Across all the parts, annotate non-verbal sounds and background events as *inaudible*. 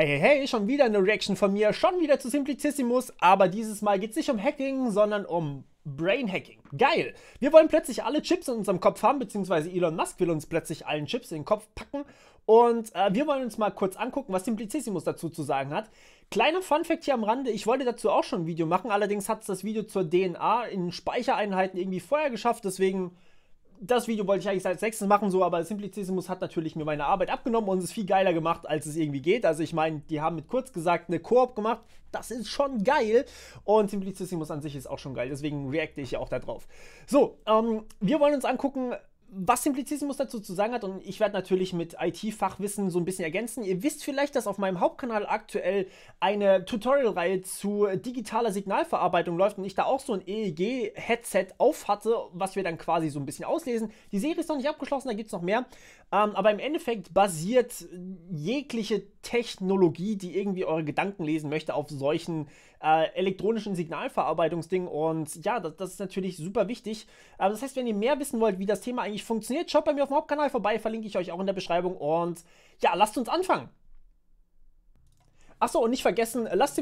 Hey, hey, hey, schon wieder eine Reaction von mir, schon wieder zu Simplicissimus, aber dieses Mal geht es nicht um Hacking, sondern um Brain Hacking. Geil! Wir wollen plötzlich alle Chips in unserem Kopf haben, beziehungsweise Elon Musk will uns plötzlich allen Chips in den Kopf packen und äh, wir wollen uns mal kurz angucken, was Simplicissimus dazu zu sagen hat. Kleiner Funfact hier am Rande, ich wollte dazu auch schon ein Video machen, allerdings hat es das Video zur DNA in Speichereinheiten irgendwie vorher geschafft, deswegen das Video wollte ich eigentlich als sechstes machen, so, aber Simplicissimus hat natürlich mir meine Arbeit abgenommen und es ist viel geiler gemacht, als es irgendwie geht. Also ich meine, die haben mit kurz gesagt eine Koop gemacht, das ist schon geil und Simplicissimus an sich ist auch schon geil, deswegen reacte ich ja auch darauf. So, ähm, wir wollen uns angucken, was Simplizismus dazu zu sagen hat, und ich werde natürlich mit IT-Fachwissen so ein bisschen ergänzen. Ihr wisst vielleicht, dass auf meinem Hauptkanal aktuell eine Tutorial-Reihe zu digitaler Signalverarbeitung läuft und ich da auch so ein EEG-Headset auf hatte, was wir dann quasi so ein bisschen auslesen. Die Serie ist noch nicht abgeschlossen, da gibt es noch mehr. Ähm, aber im Endeffekt basiert jegliche Technologie, die irgendwie eure Gedanken lesen möchte, auf solchen äh, elektronischen Signalverarbeitungsding. Und ja, das, das, ist natürlich super wichtig. Aber das heißt, wenn ihr mehr wissen wollt, wie das Thema eigentlich funktioniert, schaut bei mir auf dem Hauptkanal vorbei, verlinke ich euch auch in der Beschreibung. Und ja, lasst uns anfangen. Achso, und nicht vergessen, lasst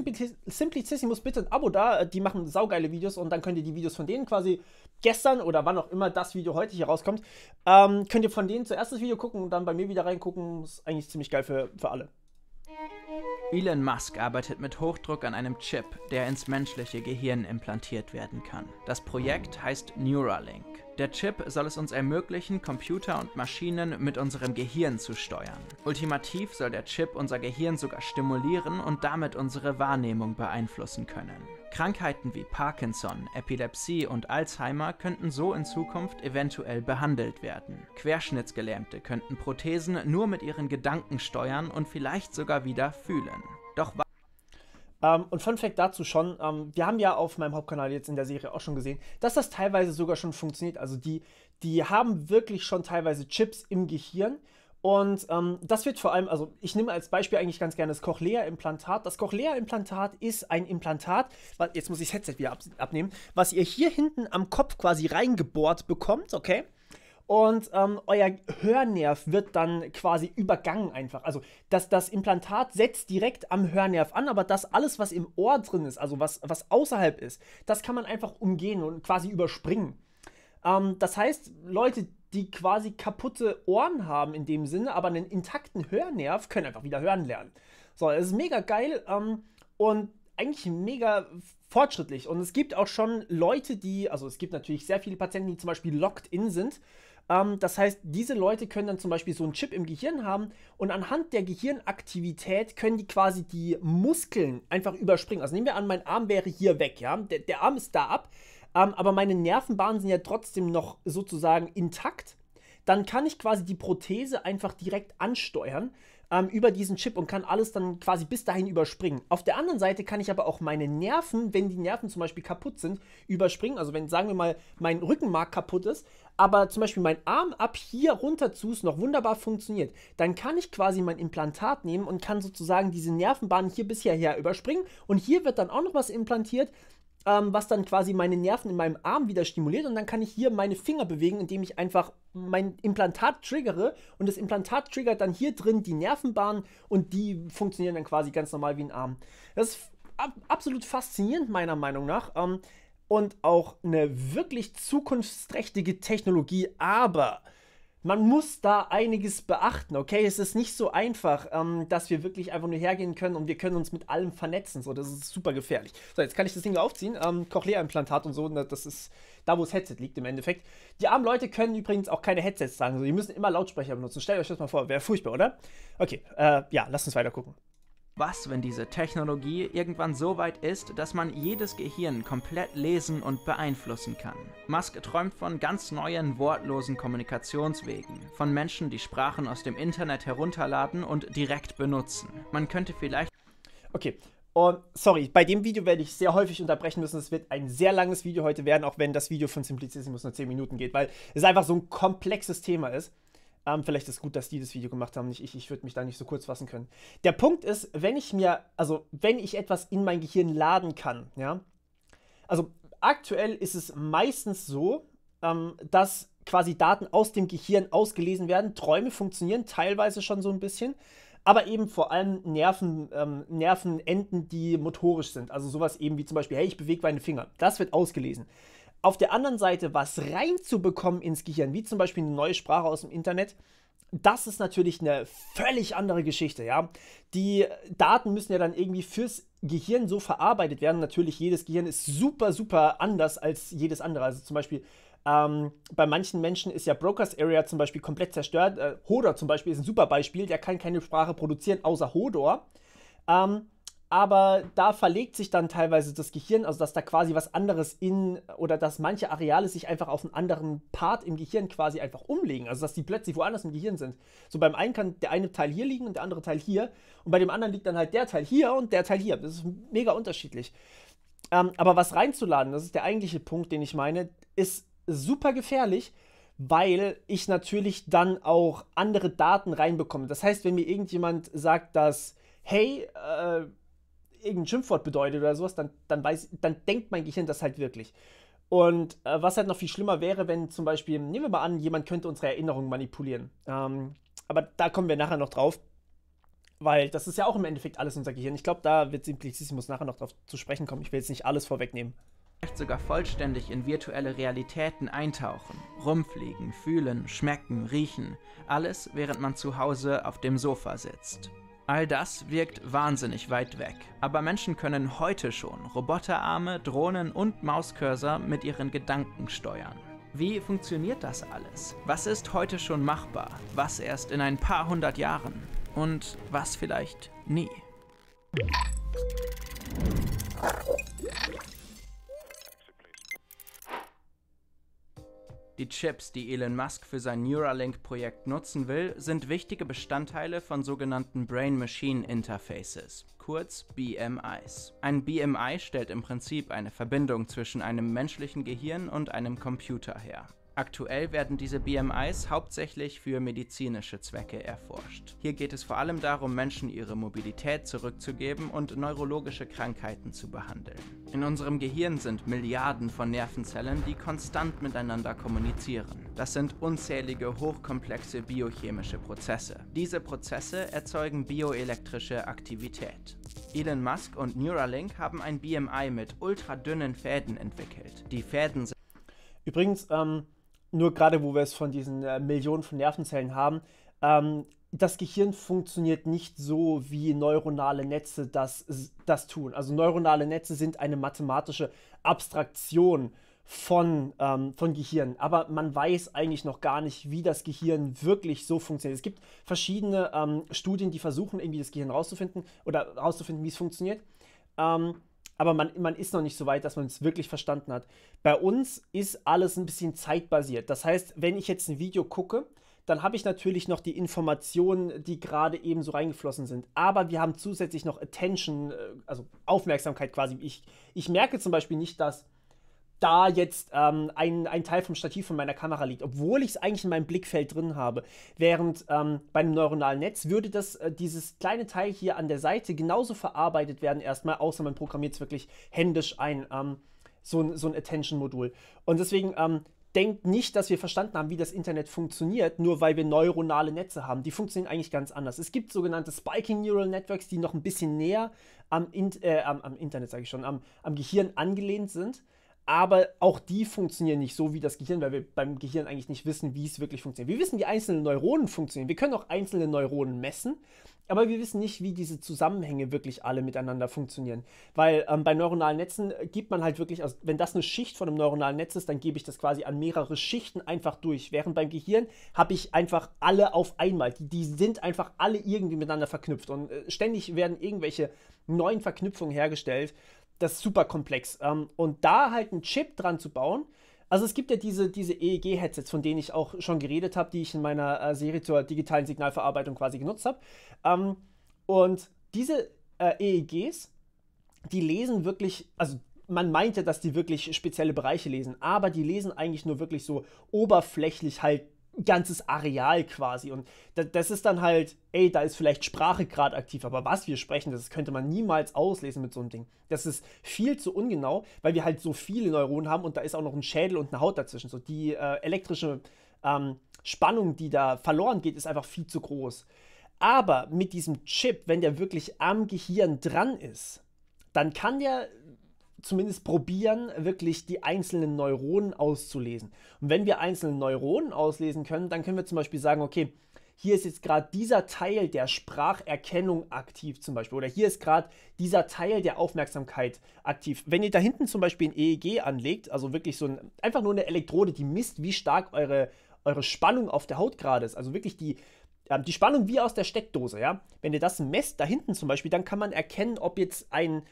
Simplicissimus bitte ein Abo da. Äh, die machen saugeile Videos und dann könnt ihr die Videos von denen quasi gestern oder wann auch immer das Video heute hier rauskommt, ähm, könnt ihr von denen zuerst das Video gucken und dann bei mir wieder reingucken. Ist eigentlich ziemlich geil für, für alle. Elon Musk arbeitet mit Hochdruck an einem Chip, der ins menschliche Gehirn implantiert werden kann. Das Projekt heißt Neuralink. Der Chip soll es uns ermöglichen, Computer und Maschinen mit unserem Gehirn zu steuern. Ultimativ soll der Chip unser Gehirn sogar stimulieren und damit unsere Wahrnehmung beeinflussen können. Krankheiten wie Parkinson, Epilepsie und Alzheimer könnten so in Zukunft eventuell behandelt werden. Querschnittsgelähmte könnten Prothesen nur mit ihren Gedanken steuern und vielleicht sogar wieder fühlen. Doch ähm, und Fun Fact dazu schon, ähm, wir haben ja auf meinem Hauptkanal jetzt in der Serie auch schon gesehen, dass das teilweise sogar schon funktioniert. Also die, die haben wirklich schon teilweise Chips im Gehirn, und ähm, das wird vor allem, also ich nehme als Beispiel eigentlich ganz gerne das Cochlea-Implantat. Das Cochlea-Implantat ist ein Implantat, was, jetzt muss ich das Headset wieder ab, abnehmen, was ihr hier hinten am Kopf quasi reingebohrt bekommt, okay? Und ähm, euer Hörnerv wird dann quasi übergangen einfach. Also das, das Implantat setzt direkt am Hörnerv an, aber das alles, was im Ohr drin ist, also was, was außerhalb ist, das kann man einfach umgehen und quasi überspringen ähm, das heißt, Leute, die quasi kaputte Ohren haben in dem Sinne, aber einen intakten Hörnerv, können einfach wieder hören lernen. So, das ist mega geil ähm, und eigentlich mega fortschrittlich. Und es gibt auch schon Leute, die, also es gibt natürlich sehr viele Patienten, die zum Beispiel locked in sind. Ähm, das heißt, diese Leute können dann zum Beispiel so einen Chip im Gehirn haben und anhand der Gehirnaktivität können die quasi die Muskeln einfach überspringen. Also nehmen wir an, mein Arm wäre hier weg, ja. Der, der Arm ist da ab ähm, aber meine Nervenbahnen sind ja trotzdem noch sozusagen intakt, dann kann ich quasi die Prothese einfach direkt ansteuern ähm, über diesen Chip und kann alles dann quasi bis dahin überspringen. Auf der anderen Seite kann ich aber auch meine Nerven, wenn die Nerven zum Beispiel kaputt sind, überspringen. Also wenn, sagen wir mal, mein Rückenmark kaputt ist, aber zum Beispiel mein Arm ab hier runter zu es noch wunderbar funktioniert, dann kann ich quasi mein Implantat nehmen und kann sozusagen diese Nervenbahnen hier bis hierher überspringen und hier wird dann auch noch was implantiert ähm, was dann quasi meine Nerven in meinem Arm wieder stimuliert und dann kann ich hier meine Finger bewegen, indem ich einfach mein Implantat triggere und das Implantat triggert dann hier drin die Nervenbahnen und die funktionieren dann quasi ganz normal wie ein Arm. Das ist ab absolut faszinierend meiner Meinung nach. Ähm, und auch eine wirklich zukunftsträchtige Technologie, aber man muss da einiges beachten, okay? Es ist nicht so einfach, ähm, dass wir wirklich einfach nur hergehen können und wir können uns mit allem vernetzen. So, das ist super gefährlich. So, jetzt kann ich das Ding aufziehen. Ähm, Cochlea-Implantat und so, ne, das ist da, wo das Headset liegt im Endeffekt. Die armen Leute können übrigens auch keine Headsets tragen. Also die müssen immer Lautsprecher benutzen. Stellt euch das mal vor, wäre furchtbar, oder? Okay, äh, ja, lasst uns weiter gucken. Was, wenn diese Technologie irgendwann so weit ist, dass man jedes Gehirn komplett lesen und beeinflussen kann? Musk träumt von ganz neuen, wortlosen Kommunikationswegen, von Menschen, die Sprachen aus dem Internet herunterladen und direkt benutzen. Man könnte vielleicht. Okay, und oh, sorry, bei dem Video werde ich sehr häufig unterbrechen müssen. Es wird ein sehr langes Video heute werden, auch wenn das Video von Simplicissimus nur 10 Minuten geht, weil es einfach so ein komplexes Thema ist. Ähm, vielleicht ist gut, dass die das Video gemacht haben, nicht ich. Ich würde mich da nicht so kurz fassen können. Der Punkt ist, wenn ich mir, also wenn ich etwas in mein Gehirn laden kann, ja, also aktuell ist es meistens so, ähm, dass quasi Daten aus dem Gehirn ausgelesen werden. Träume funktionieren teilweise schon so ein bisschen, aber eben vor allem Nerven, ähm, Nervenenden, die motorisch sind. Also sowas eben wie zum Beispiel, hey, ich bewege meine Finger. Das wird ausgelesen auf der anderen Seite was reinzubekommen ins Gehirn, wie zum Beispiel eine neue Sprache aus dem Internet, das ist natürlich eine völlig andere Geschichte, ja. Die Daten müssen ja dann irgendwie fürs Gehirn so verarbeitet werden. Natürlich, jedes Gehirn ist super, super anders als jedes andere. Also zum Beispiel ähm, bei manchen Menschen ist ja Brokers Area zum Beispiel komplett zerstört. Äh, Hodor zum Beispiel ist ein super Beispiel, der kann keine Sprache produzieren außer Hodor. Ähm, aber da verlegt sich dann teilweise das Gehirn, also dass da quasi was anderes in oder dass manche Areale sich einfach auf einen anderen Part im Gehirn quasi einfach umlegen, also dass die plötzlich woanders im Gehirn sind. So beim einen kann der eine Teil hier liegen und der andere Teil hier und bei dem anderen liegt dann halt der Teil hier und der Teil hier. Das ist mega unterschiedlich. Ähm, aber was reinzuladen, das ist der eigentliche Punkt, den ich meine, ist super gefährlich, weil ich natürlich dann auch andere Daten reinbekomme. Das heißt, wenn mir irgendjemand sagt, dass hey, äh, irgendein Schimpfwort bedeutet oder sowas, dann, dann, weiß, dann denkt mein Gehirn das halt wirklich. Und äh, was halt noch viel schlimmer wäre, wenn zum Beispiel, nehmen wir mal an, jemand könnte unsere Erinnerungen manipulieren. Ähm, aber da kommen wir nachher noch drauf, weil das ist ja auch im Endeffekt alles unser Gehirn. Ich glaube, da wird Simplicissimus nachher noch drauf zu sprechen kommen. Ich will jetzt nicht alles vorwegnehmen vielleicht sogar vollständig in virtuelle Realitäten eintauchen, rumfliegen, fühlen, schmecken, riechen, alles während man zu Hause auf dem Sofa sitzt. All das wirkt wahnsinnig weit weg, aber Menschen können heute schon Roboterarme, Drohnen und Mauscursor mit ihren Gedanken steuern. Wie funktioniert das alles? Was ist heute schon machbar? Was erst in ein paar hundert Jahren? Und was vielleicht nie? Die Chips, die Elon Musk für sein Neuralink-Projekt nutzen will, sind wichtige Bestandteile von sogenannten Brain-Machine-Interfaces, kurz BMIs. Ein BMI stellt im Prinzip eine Verbindung zwischen einem menschlichen Gehirn und einem Computer her. Aktuell werden diese BMIs hauptsächlich für medizinische Zwecke erforscht. Hier geht es vor allem darum, Menschen ihre Mobilität zurückzugeben und neurologische Krankheiten zu behandeln. In unserem Gehirn sind Milliarden von Nervenzellen, die konstant miteinander kommunizieren. Das sind unzählige hochkomplexe biochemische Prozesse. Diese Prozesse erzeugen bioelektrische Aktivität. Elon Musk und Neuralink haben ein BMI mit ultradünnen Fäden entwickelt. Die Fäden sind Übrigens, ähm, nur gerade wo wir es von diesen äh, Millionen von Nervenzellen haben, ähm, das Gehirn funktioniert nicht so, wie neuronale Netze das, das tun. Also neuronale Netze sind eine mathematische Abstraktion von, ähm, von Gehirn. Aber man weiß eigentlich noch gar nicht, wie das Gehirn wirklich so funktioniert. Es gibt verschiedene ähm, Studien, die versuchen, irgendwie das Gehirn rauszufinden oder rauszufinden, wie es funktioniert. Ähm, aber man, man ist noch nicht so weit, dass man es wirklich verstanden hat. Bei uns ist alles ein bisschen zeitbasiert. Das heißt, wenn ich jetzt ein Video gucke, dann habe ich natürlich noch die Informationen, die gerade eben so reingeflossen sind. Aber wir haben zusätzlich noch Attention, äh, also Aufmerksamkeit quasi. Ich, ich merke zum Beispiel nicht, dass da jetzt ähm, ein, ein Teil vom Stativ von meiner Kamera liegt, obwohl ich es eigentlich in meinem Blickfeld drin habe. Während ähm, bei einem neuronalen Netz würde das, äh, dieses kleine Teil hier an der Seite genauso verarbeitet werden erstmal, außer man programmiert es wirklich händisch ein, ähm, so, so ein Attention-Modul. Und deswegen ähm, denkt nicht, dass wir verstanden haben, wie das Internet funktioniert, nur weil wir neuronale Netze haben. Die funktionieren eigentlich ganz anders. Es gibt sogenannte Spiking Neural Networks, die noch ein bisschen näher am, In äh, am, am Internet, sage ich schon, am, am Gehirn angelehnt sind aber auch die funktionieren nicht so wie das Gehirn, weil wir beim Gehirn eigentlich nicht wissen, wie es wirklich funktioniert. Wir wissen, wie einzelne Neuronen funktionieren. Wir können auch einzelne Neuronen messen, aber wir wissen nicht, wie diese Zusammenhänge wirklich alle miteinander funktionieren. Weil ähm, bei neuronalen Netzen äh, gibt man halt wirklich, also wenn das eine Schicht von einem neuronalen Netz ist, dann gebe ich das quasi an mehrere Schichten einfach durch. Während beim Gehirn habe ich einfach alle auf einmal. Die, die, sind einfach alle irgendwie miteinander verknüpft und äh, ständig werden irgendwelche neuen Verknüpfungen hergestellt, das ist super komplex. Ähm, und da halt einen Chip dran zu bauen, also es gibt ja diese, diese EEG-Headsets, von denen ich auch schon geredet habe, die ich in meiner äh, Serie zur digitalen Signalverarbeitung quasi genutzt habe. Ähm, und diese äh, EEGs, die lesen wirklich, also man meinte, dass die wirklich spezielle Bereiche lesen, aber die lesen eigentlich nur wirklich so oberflächlich halt ganzes Areal quasi. Und das ist dann halt, ey, da ist vielleicht Sprache gerade aktiv, aber was wir sprechen, das könnte man niemals auslesen mit so einem Ding. Das ist viel zu ungenau, weil wir halt so viele Neuronen haben und da ist auch noch ein Schädel und eine Haut dazwischen. So die äh, elektrische ähm, Spannung, die da verloren geht, ist einfach viel zu groß. Aber mit diesem Chip, wenn der wirklich am Gehirn dran ist, dann kann der zumindest probieren, wirklich die einzelnen Neuronen auszulesen. Und wenn wir einzelne Neuronen auslesen können, dann können wir zum Beispiel sagen, okay, hier ist jetzt gerade dieser Teil der Spracherkennung aktiv zum Beispiel oder hier ist gerade dieser Teil der Aufmerksamkeit aktiv. Wenn ihr da hinten zum Beispiel ein EEG anlegt, also wirklich so ein, einfach nur eine Elektrode, die misst, wie stark eure, eure Spannung auf der Haut gerade ist, also wirklich die, äh, die Spannung wie aus der Steckdose, ja. Wenn ihr das messt da hinten zum Beispiel, dann kann man erkennen, ob jetzt ein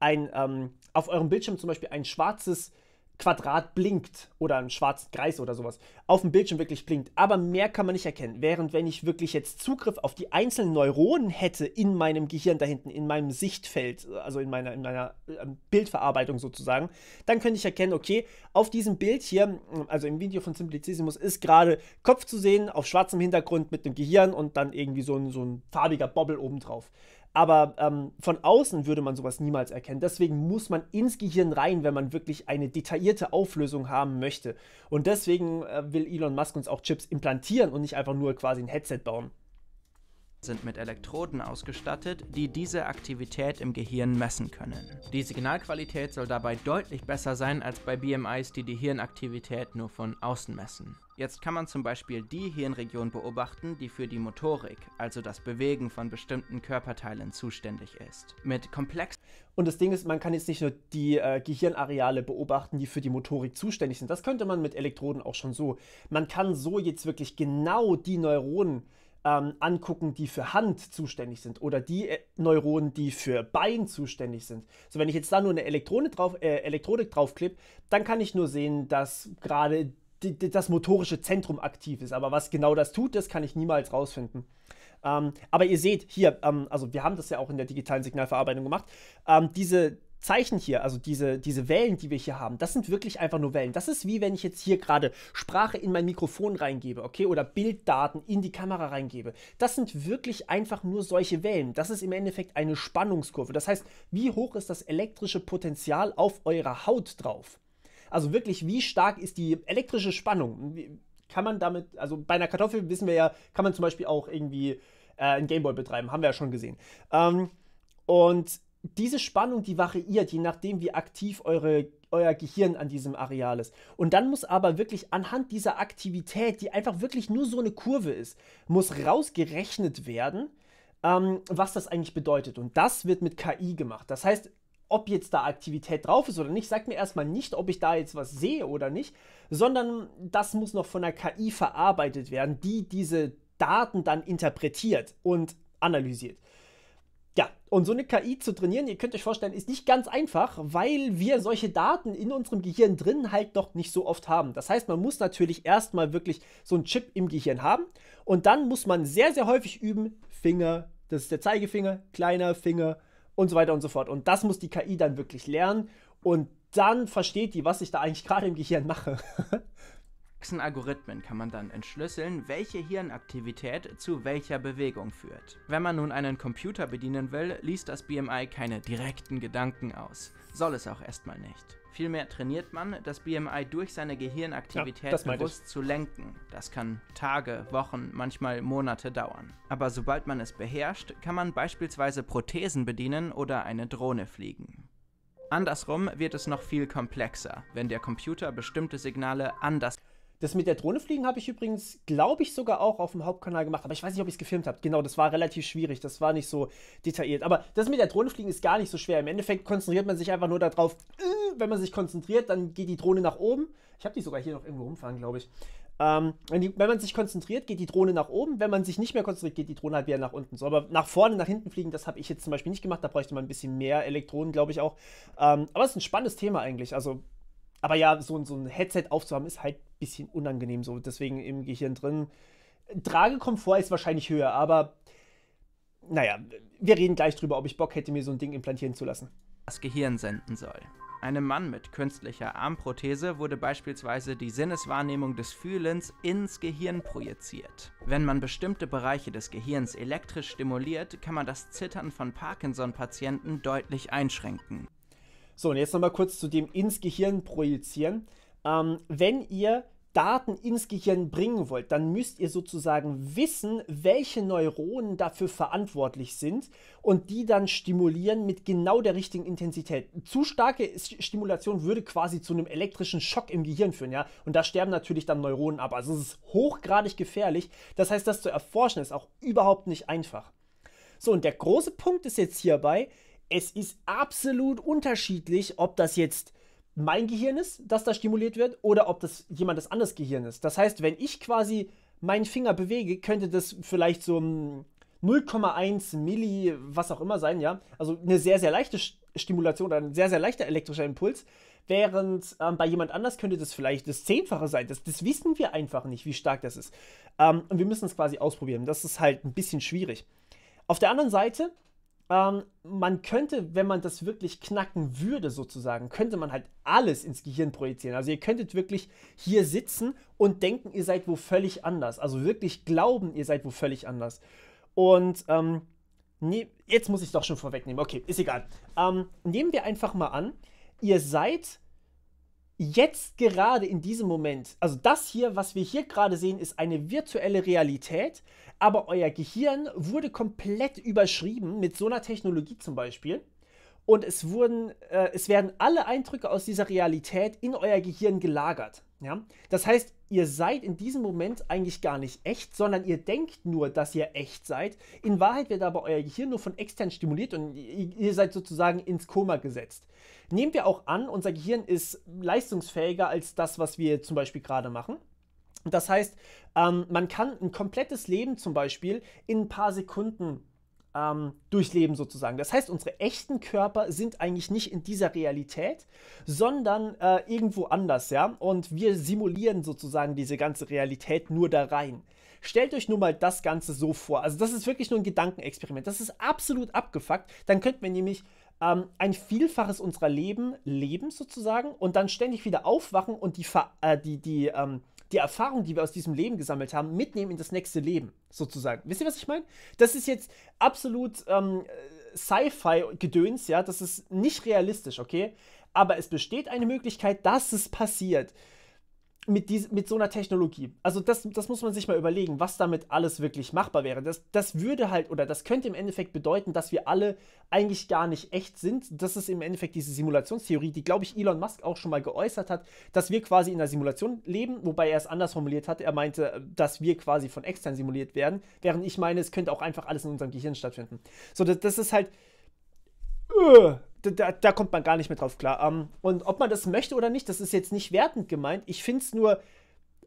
ein, ähm, auf eurem Bildschirm zum Beispiel ein schwarzes Quadrat blinkt oder ein schwarzer Kreis oder sowas auf dem Bildschirm wirklich blinkt, aber mehr kann man nicht erkennen. Während wenn ich wirklich jetzt Zugriff auf die einzelnen Neuronen hätte in meinem Gehirn da hinten, in meinem Sichtfeld, also in meiner, in meiner ähm, Bildverarbeitung sozusagen, dann könnte ich erkennen, okay, auf diesem Bild hier, also im Video von Simplicissimus, ist gerade Kopf zu sehen auf schwarzem Hintergrund mit dem Gehirn und dann irgendwie so ein, so ein farbiger Bobble obendrauf. Aber ähm, von außen würde man sowas niemals erkennen. Deswegen muss man ins Gehirn rein, wenn man wirklich eine detaillierte Auflösung haben möchte. Und deswegen äh, will Elon Musk uns auch Chips implantieren und nicht einfach nur quasi ein Headset bauen sind mit Elektroden ausgestattet, die diese Aktivität im Gehirn messen können. Die Signalqualität soll dabei deutlich besser sein als bei BMIs, die die Hirnaktivität nur von außen messen. Jetzt kann man zum Beispiel die Hirnregion beobachten, die für die Motorik, also das Bewegen von bestimmten Körperteilen zuständig ist. Mit komplex Und das Ding ist, man kann jetzt nicht nur die äh, Gehirnareale beobachten, die für die Motorik zuständig sind. Das könnte man mit Elektroden auch schon so. Man kann so jetzt wirklich genau die Neuronen ähm, angucken, die für Hand zuständig sind oder die äh, Neuronen, die für Bein zuständig sind. So, wenn ich jetzt da nur eine Elektronik drauf, äh, Elektronik draufklebe, dann kann ich nur sehen, dass gerade das motorische Zentrum aktiv ist. Aber was genau das tut, das kann ich niemals rausfinden. Ähm, aber ihr seht hier, ähm, also wir haben das ja auch in der digitalen Signalverarbeitung gemacht, ähm, diese, Zeichen hier, also diese, diese Wellen, die wir hier haben, das sind wirklich einfach nur Wellen. Das ist wie wenn ich jetzt hier gerade Sprache in mein Mikrofon reingebe, okay, oder Bilddaten in die Kamera reingebe. Das sind wirklich einfach nur solche Wellen. Das ist im Endeffekt eine Spannungskurve. Das heißt, wie hoch ist das elektrische Potenzial auf eurer Haut drauf? Also wirklich, wie stark ist die elektrische Spannung? Kann man damit, also bei einer Kartoffel wissen wir ja, kann man zum Beispiel auch irgendwie äh, einen Gameboy betreiben, haben wir ja schon gesehen. Ähm, und diese Spannung, die variiert, je nachdem, wie aktiv eure, euer Gehirn an diesem Areal ist. Und dann muss aber wirklich anhand dieser Aktivität, die einfach wirklich nur so eine Kurve ist, muss rausgerechnet werden, ähm, was das eigentlich bedeutet. Und das wird mit KI gemacht. Das heißt, ob jetzt da Aktivität drauf ist oder nicht, sagt mir erstmal nicht, ob ich da jetzt was sehe oder nicht, sondern das muss noch von der KI verarbeitet werden, die diese Daten dann interpretiert und analysiert. Ja, und so eine KI zu trainieren, ihr könnt euch vorstellen, ist nicht ganz einfach, weil wir solche Daten in unserem Gehirn drin halt noch nicht so oft haben. Das heißt, man muss natürlich erstmal wirklich so einen Chip im Gehirn haben und dann muss man sehr, sehr häufig üben, Finger, das ist der Zeigefinger, kleiner Finger und so weiter und so fort. Und das muss die KI dann wirklich lernen und dann versteht die, was ich da eigentlich gerade im Gehirn mache. *laughs* Algorithmen kann man dann entschlüsseln, welche Hirnaktivität zu welcher Bewegung führt. Wenn man nun einen Computer bedienen will, liest das BMI keine direkten Gedanken aus. Soll es auch erstmal nicht. Vielmehr trainiert man, das BMI durch seine Gehirnaktivität ja, bewusst zu lenken. Das kann Tage, Wochen, manchmal Monate dauern. Aber sobald man es beherrscht, kann man beispielsweise Prothesen bedienen oder eine Drohne fliegen. Andersrum wird es noch viel komplexer, wenn der Computer bestimmte Signale anders das mit der Drohne fliegen habe ich übrigens, glaube ich, sogar auch auf dem Hauptkanal gemacht, aber ich weiß nicht, ob ich es gefilmt habe. Genau, das war relativ schwierig, das war nicht so detailliert. Aber das mit der Drohne fliegen ist gar nicht so schwer. Im Endeffekt konzentriert man sich einfach nur darauf, äh, wenn man sich konzentriert, dann geht die Drohne nach oben. Ich habe die sogar hier noch irgendwo rumfahren, glaube ich. Ähm, wenn, die, wenn, man sich konzentriert, geht die Drohne nach oben. Wenn man sich nicht mehr konzentriert, geht die Drohne halt wieder nach unten. So, aber nach vorne, nach hinten fliegen, das habe ich jetzt zum Beispiel nicht gemacht. Da bräuchte man ein bisschen mehr Elektronen, glaube ich auch. Ähm, aber es ist ein spannendes Thema eigentlich. Also aber ja, so, so ein Headset aufzuhaben, ist halt ein bisschen unangenehm so. Deswegen im Gehirn drin. Tragekomfort ist wahrscheinlich höher, aber naja, wir reden gleich drüber, ob ich Bock hätte, mir so ein Ding implantieren zu lassen. Das Gehirn senden soll. Einem Mann mit künstlicher Armprothese wurde beispielsweise die Sinneswahrnehmung des Fühlens ins Gehirn projiziert. Wenn man bestimmte Bereiche des Gehirns elektrisch stimuliert, kann man das Zittern von Parkinson-Patienten deutlich einschränken. So, und jetzt nochmal kurz zu dem ins Gehirn projizieren. Ähm, wenn ihr Daten ins Gehirn bringen wollt, dann müsst ihr sozusagen wissen, welche Neuronen dafür verantwortlich sind und die dann stimulieren mit genau der richtigen Intensität. Zu starke Stimulation würde quasi zu einem elektrischen Schock im Gehirn führen, ja, und da sterben natürlich dann Neuronen ab. Also es ist hochgradig gefährlich. Das heißt, das zu erforschen ist auch überhaupt nicht einfach. So, und der große Punkt ist jetzt hierbei, es ist absolut unterschiedlich, ob das jetzt mein Gehirn ist, das da stimuliert wird, oder ob das jemand anderes Gehirn ist. Das heißt, wenn ich quasi meinen Finger bewege, könnte das vielleicht so 0,1 Milli, was auch immer sein, ja. Also eine sehr, sehr leichte Stimulation oder ein sehr, sehr leichter elektrischer Impuls. Während ähm, bei jemand anders könnte das vielleicht das Zehnfache sein. Das, das wissen wir einfach nicht, wie stark das ist. Ähm, und wir müssen es quasi ausprobieren. Das ist halt ein bisschen schwierig. Auf der anderen Seite ähm, man könnte, wenn man das wirklich knacken würde, sozusagen, könnte man halt alles ins Gehirn projizieren. Also ihr könntet wirklich hier sitzen und denken, ihr seid wo völlig anders. Also wirklich glauben, ihr seid wo völlig anders. Und ähm, ne, jetzt muss ich doch schon vorwegnehmen. Okay, ist egal. Ähm, nehmen wir einfach mal an, ihr seid jetzt gerade in diesem Moment, also das hier, was wir hier gerade sehen, ist eine virtuelle Realität, aber euer Gehirn wurde komplett überschrieben mit so einer Technologie zum Beispiel. Und es, wurden, äh, es werden alle Eindrücke aus dieser Realität in euer Gehirn gelagert. Ja? Das heißt, ihr seid in diesem Moment eigentlich gar nicht echt, sondern ihr denkt nur, dass ihr echt seid. In Wahrheit wird aber euer Gehirn nur von extern stimuliert und ihr seid sozusagen ins Koma gesetzt. Nehmen wir auch an, unser Gehirn ist leistungsfähiger als das, was wir zum Beispiel gerade machen. Das heißt, ähm, man kann ein komplettes Leben zum Beispiel in ein paar Sekunden ähm, durchleben sozusagen. Das heißt, unsere echten Körper sind eigentlich nicht in dieser Realität, sondern äh, irgendwo anders, ja. Und wir simulieren sozusagen diese ganze Realität nur da rein. Stellt euch nur mal das Ganze so vor. Also das ist wirklich nur ein Gedankenexperiment. Das ist absolut abgefuckt. Dann könnten wir nämlich ähm, ein Vielfaches unserer Leben leben sozusagen und dann ständig wieder aufwachen und die, äh, die, die ähm, die Erfahrung, die wir aus diesem Leben gesammelt haben, mitnehmen in das nächste Leben, sozusagen. Wisst ihr, was ich meine? Das ist jetzt absolut ähm, Sci-Fi-Gedöns, ja, das ist nicht realistisch, okay? Aber es besteht eine Möglichkeit, dass es passiert mit, dies, mit so einer Technologie. Also das, das muss man sich mal überlegen, was damit alles wirklich machbar wäre. Das, das würde halt oder das könnte im Endeffekt bedeuten, dass wir alle eigentlich gar nicht echt sind. Das ist im Endeffekt diese Simulationstheorie, die, glaube ich, Elon Musk auch schon mal geäußert hat, dass wir quasi in einer Simulation leben, wobei er es anders formuliert hat. Er meinte, dass wir quasi von extern simuliert werden, während ich meine, es könnte auch einfach alles in unserem Gehirn stattfinden. So, das, das ist halt... Öh, da, da, kommt man gar nicht mehr drauf klar. Ähm, und ob man das möchte oder nicht, das ist jetzt nicht wertend gemeint. Ich finde es nur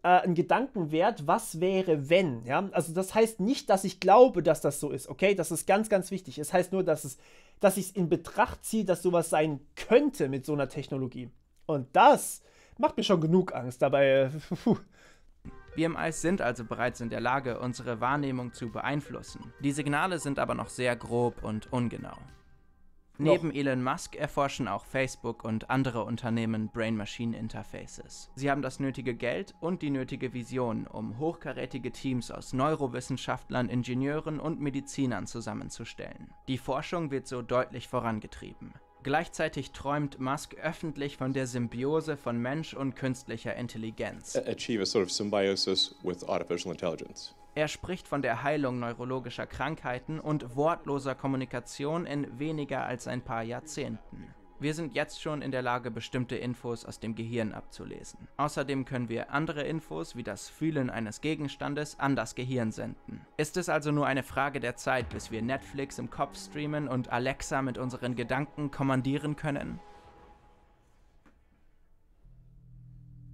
äh, einen Gedanken wert, was wäre, wenn. Ja? Also das heißt nicht, dass ich glaube, dass das so ist, okay? Das ist ganz, ganz wichtig. Es heißt nur, dass, es, dass ich es in Betracht ziehe, dass sowas sein könnte mit so einer Technologie. Und das macht mir schon genug Angst. Dabei, *laughs* puh. BMIs sind also bereits in der Lage, unsere Wahrnehmung zu beeinflussen. Die Signale sind aber noch sehr grob und ungenau. Neben Noch. Elon Musk erforschen auch Facebook und andere Unternehmen Brain-Machine-Interfaces. Sie haben das nötige Geld und die nötige Vision, um hochkarätige Teams aus Neurowissenschaftlern, Ingenieuren und Medizinern zusammenzustellen. Die Forschung wird so deutlich vorangetrieben. Gleichzeitig träumt Musk öffentlich von der Symbiose von Mensch und künstlicher Intelligenz. Achieve a sort of symbiosis with artificial intelligence. Er spricht von der Heilung neurologischer Krankheiten und wortloser Kommunikation in weniger als ein paar Jahrzehnten. Wir sind jetzt schon in der Lage, bestimmte Infos aus dem Gehirn abzulesen. Außerdem können wir andere Infos wie das Fühlen eines Gegenstandes an das Gehirn senden. Ist es also nur eine Frage der Zeit, bis wir Netflix im Kopf streamen und Alexa mit unseren Gedanken kommandieren können?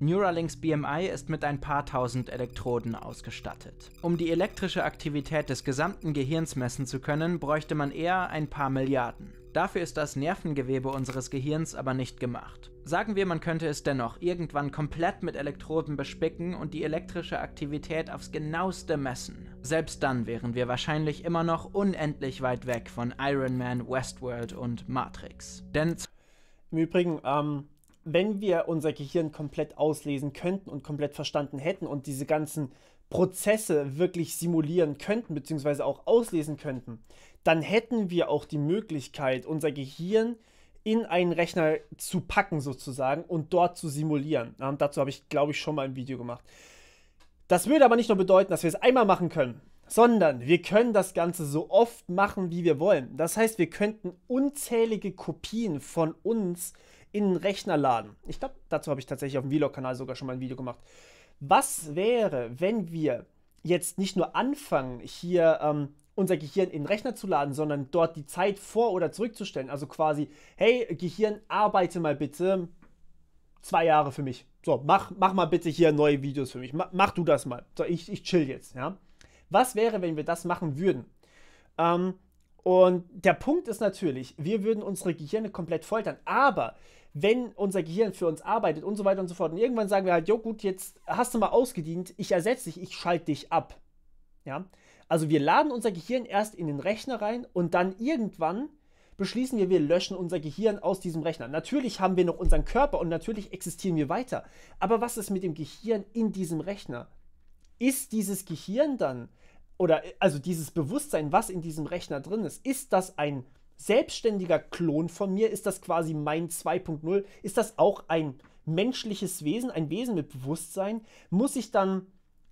Neuralinks BMI ist mit ein paar tausend Elektroden ausgestattet. Um die elektrische Aktivität des gesamten Gehirns messen zu können, bräuchte man eher ein paar Milliarden. Dafür ist das Nervengewebe unseres Gehirns aber nicht gemacht. Sagen wir, man könnte es dennoch irgendwann komplett mit Elektroden bespicken und die elektrische Aktivität aufs genaueste messen. Selbst dann wären wir wahrscheinlich immer noch unendlich weit weg von Iron Man, Westworld und Matrix. Denn im Übrigen, ähm, wenn wir unser Gehirn komplett auslesen könnten und komplett verstanden hätten und diese ganzen Prozesse wirklich simulieren könnten, beziehungsweise auch auslesen könnten, dann hätten wir auch die Möglichkeit, unser Gehirn in einen Rechner zu packen sozusagen und dort zu simulieren. Und dazu habe ich, glaube ich, schon mal ein Video gemacht. Das würde aber nicht nur bedeuten, dass wir es einmal machen können, sondern wir können das Ganze so oft machen, wie wir wollen. Das heißt, wir könnten unzählige Kopien von uns in den Rechner laden. Ich glaube, dazu habe ich tatsächlich auf dem Vlog-Kanal sogar schon mal ein Video gemacht. Was wäre, wenn wir jetzt nicht nur anfangen, hier ähm, unser Gehirn in den Rechner zu laden, sondern dort die Zeit vor- oder zurückzustellen? Also quasi, hey, Gehirn, arbeite mal bitte zwei Jahre für mich. So, mach, mach mal bitte hier neue Videos für mich. Mach, mach du das mal. So, ich, ich chill jetzt, ja. Was wäre, wenn wir das machen würden? Ähm, und der Punkt ist natürlich, wir würden unsere Gehirne komplett foltern, aber wenn unser Gehirn für uns arbeitet und so weiter und so fort. Und irgendwann sagen wir halt, jo gut, jetzt hast du mal ausgedient, ich ersetze dich, ich schalte dich ab. Ja? Also wir laden unser Gehirn erst in den Rechner rein und dann irgendwann beschließen wir, wir löschen unser Gehirn aus diesem Rechner. Natürlich haben wir noch unseren Körper und natürlich existieren wir weiter. Aber was ist mit dem Gehirn in diesem Rechner? Ist dieses Gehirn dann, oder äh, also dieses Bewusstsein, was in diesem Rechner drin ist, ist das ein selbstständiger Klon von mir? Ist das quasi mein 2.0? Ist das auch ein menschliches Wesen, ein Wesen mit Bewusstsein? Muss ich dann